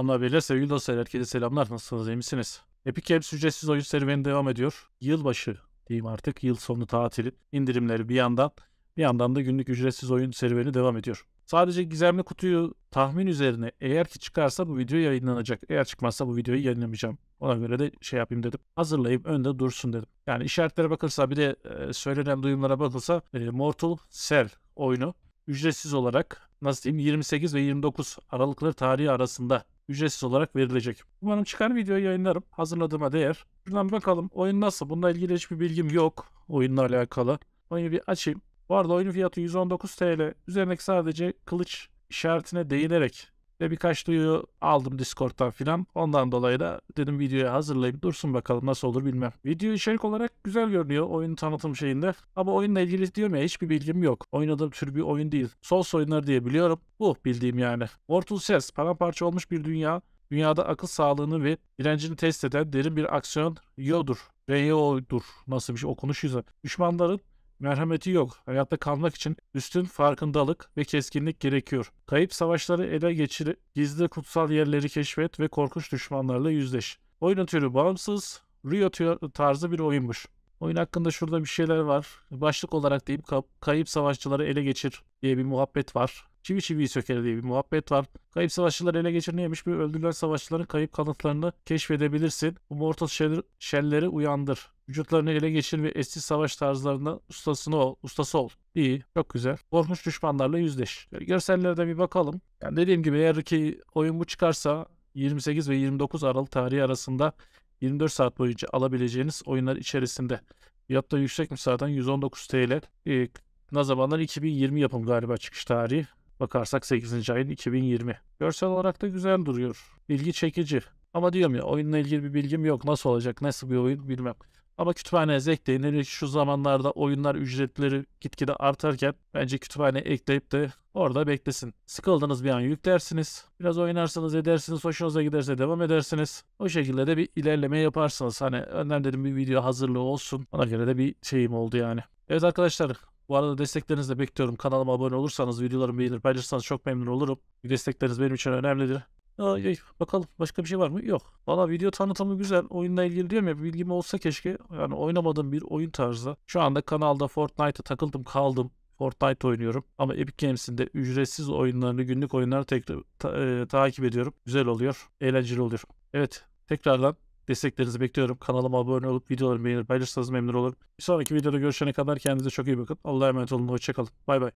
Hanımlar beyler sevgili dostlar herkese selamlar nasılsınız iyi misiniz? Epic Games ücretsiz oyun serüveni devam ediyor. Yılbaşı diyeyim artık yıl sonu tatili indirimleri bir yandan bir yandan da günlük ücretsiz oyun serüveni devam ediyor. Sadece gizemli kutuyu tahmin üzerine eğer ki çıkarsa bu video yayınlanacak. Eğer çıkmazsa bu videoyu yayınlamayacağım. Ona göre de şey yapayım dedim. Hazırlayıp önde dursun dedim. Yani işaretlere bakılsa bir de e, söylenen duyumlara bakılsa e, Mortal Cell oyunu ücretsiz olarak nasıl diyeyim 28 ve 29 Aralıkları tarihi arasında ücretsiz olarak verilecek. Umarım çıkar videoyu yayınlarım. Hazırladığıma değer. Şuradan bakalım oyun nasıl? Bununla ilgili hiçbir bilgim yok. Oyunla alakalı. Oyunu bir açayım. Bu arada oyunun fiyatı 119 TL. Üzerindeki sadece kılıç işaretine değinerek ve birkaç duyuyu aldım Discord'dan filan. Ondan dolayı da dedim videoya hazırlayayım dursun bakalım nasıl olur bilmem. Video içerik olarak güzel görünüyor oyun tanıtım şeyinde. Ama oyunla ilgili diyorum ya hiçbir bilgim yok. Oynadığım tür bir oyun değil. Souls oyunları diye biliyorum. Bu bildiğim yani. Mortal ses, paramparça olmuş bir dünya. Dünyada akıl sağlığını ve direncini test eden derin bir aksiyon yodur. Reyo'dur. Nasıl bir şey okunuş yüzü. Düşmanların merhameti yok. Hayatta kalmak için üstün farkındalık ve keskinlik gerekiyor. Kayıp savaşları ele geçir, gizli kutsal yerleri keşfet ve korkunç düşmanlarla yüzleş. Oyun türü bağımsız, Rio tarzı bir oyunmuş. Oyun hakkında şurada bir şeyler var. Başlık olarak deyip kayıp savaşçıları ele geçir diye bir muhabbet var. Çivi çivi söker diye bir muhabbet var. Kayıp savaşçıları ele geçir neymiş? Bir öldürülen savaşçıların kayıp kanıtlarını keşfedebilirsin. Bu mortal shell'leri uyandır Vücutlarını ele geçir ve eski savaş tarzlarında ustasını ol, ustası ol. İyi, çok güzel. Korkmuş düşmanlarla yüzleş. Böyle görsellere de bir bakalım. Yani dediğim gibi eğer ki oyun bu çıkarsa 28 ve 29 Aralık tarihi arasında 24 saat boyunca alabileceğiniz oyunlar içerisinde. Fiyat yüksek mi zaten 119 TL. Ee, ne zamanlar 2020 yapım galiba çıkış tarihi. Bakarsak 8. ayın 2020. Görsel olarak da güzel duruyor. İlgi çekici. Ama diyorum ya oyunla ilgili bir bilgim yok. Nasıl olacak, nasıl bir oyun bilmem. Ama kütüphanenize ekleyin. Hele şu zamanlarda oyunlar ücretleri gitgide artarken bence kütüphane ekleyip de orada beklesin. Sıkıldınız bir an yüklersiniz. Biraz oynarsınız edersiniz. Hoşunuza giderse devam edersiniz. O şekilde de bir ilerleme yaparsınız. Hani önden dedim bir video hazırlığı olsun. Ona göre de bir şeyim oldu yani. Evet arkadaşlar bu arada desteklerinizi de bekliyorum. Kanalıma abone olursanız, videolarımı beğenir, paylaşırsanız çok memnun olurum. Destekleriniz benim için önemlidir. Ay, bakalım başka bir şey var mı? Yok. Valla video tanıtımı güzel. Oyunla ilgili diyorum ya bilgim olsa keşke. Yani oynamadığım bir oyun tarzı. Şu anda kanalda Fortnite'a takıldım kaldım. Fortnite oynuyorum. Ama Epic Games'in de ücretsiz oyunlarını, günlük oyunları tekrar ta, e, takip ediyorum. Güzel oluyor. Eğlenceli oluyor. Evet. Tekrardan desteklerinizi bekliyorum. Kanalıma abone olup videolarımı beğenir paylaşırsanız memnun olurum. Bir sonraki videoda görüşene kadar kendinize çok iyi bakın. Allah'a emanet olun. Hoşçakalın. Bay bay.